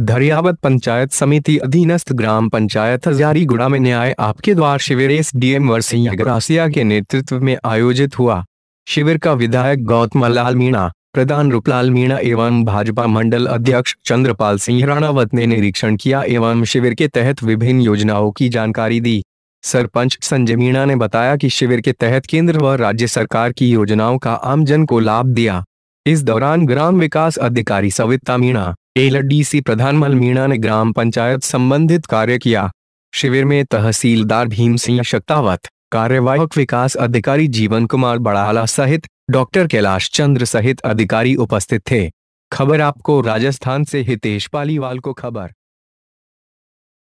धरियावत पंचायत समिति अधीनस्थ ग्राम पंचायत गुड़ा में न्याय आपके द्वार शिविर एस डीएम वर्सिया के नेतृत्व में आयोजित हुआ शिविर का विधायक गौतम लाल मीणा प्रधान रूपलाल मीणा एवं भाजपा मंडल अध्यक्ष चंद्रपाल सिंह राणावत ने निरीक्षण किया एवं शिविर के तहत विभिन्न योजनाओं की जानकारी दी सरपंच संजय मीणा ने बताया कि शिविर के तहत केंद्र व राज्य सरकार की योजनाओं का आमजन को लाभ दिया इस दौरान ग्राम विकास अधिकारी सविता मीणा एलडीसी प्रधान मल मीणा ने ग्राम पंचायत संबंधित कार्य किया शिविर में तहसीलदार भीम सिंह शक्तावत कार्यवाहक विकास अधिकारी जीवन कुमार बड़ाला सहित डॉक्टर कैलाश चंद्र सहित अधिकारी उपस्थित थे खबर आपको राजस्थान से हितेश पालीवाल को खबर